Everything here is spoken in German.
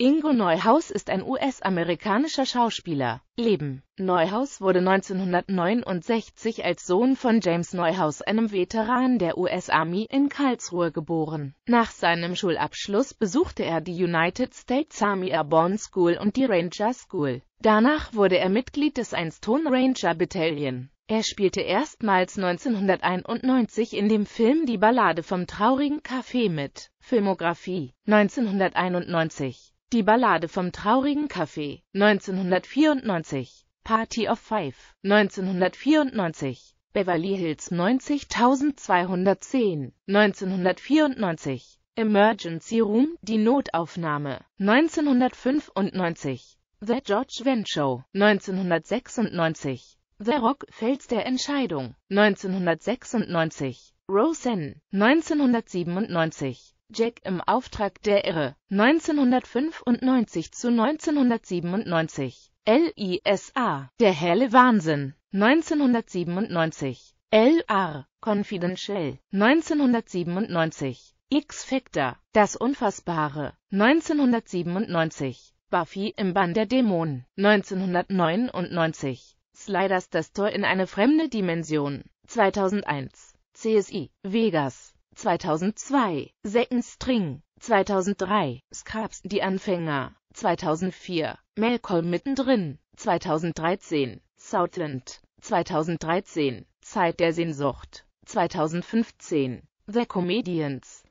Ingo Neuhaus ist ein US-amerikanischer Schauspieler. Leben Neuhaus wurde 1969 als Sohn von James Neuhaus, einem Veteran der US-Army, in Karlsruhe geboren. Nach seinem Schulabschluss besuchte er die United States Army Airborne School und die Ranger School. Danach wurde er Mitglied des Einstone Ranger Battalion. Er spielte erstmals 1991 in dem Film Die Ballade vom traurigen Café mit. Filmografie 1991 die Ballade vom traurigen Kaffee 1994, Party of Five 1994, Beverly Hills 90210 1994, Emergency Room, die Notaufnahme 1995, The George Van Show 1996, The Rock Fels der Entscheidung 1996, Rosen, 1997 Jack im Auftrag der Irre 1995 zu 1997. LISA Der helle Wahnsinn 1997. LR Confidential 1997. X-Factor Das Unfassbare 1997. Buffy im Bann der Dämonen 1999. Sliders das Tor in eine fremde Dimension 2001. CSI Vegas 2002, Second String, 2003, Scraps, Die Anfänger, 2004, Malcolm mittendrin, 2013, Southland, 2013, Zeit der Sehnsucht, 2015, The Comedians,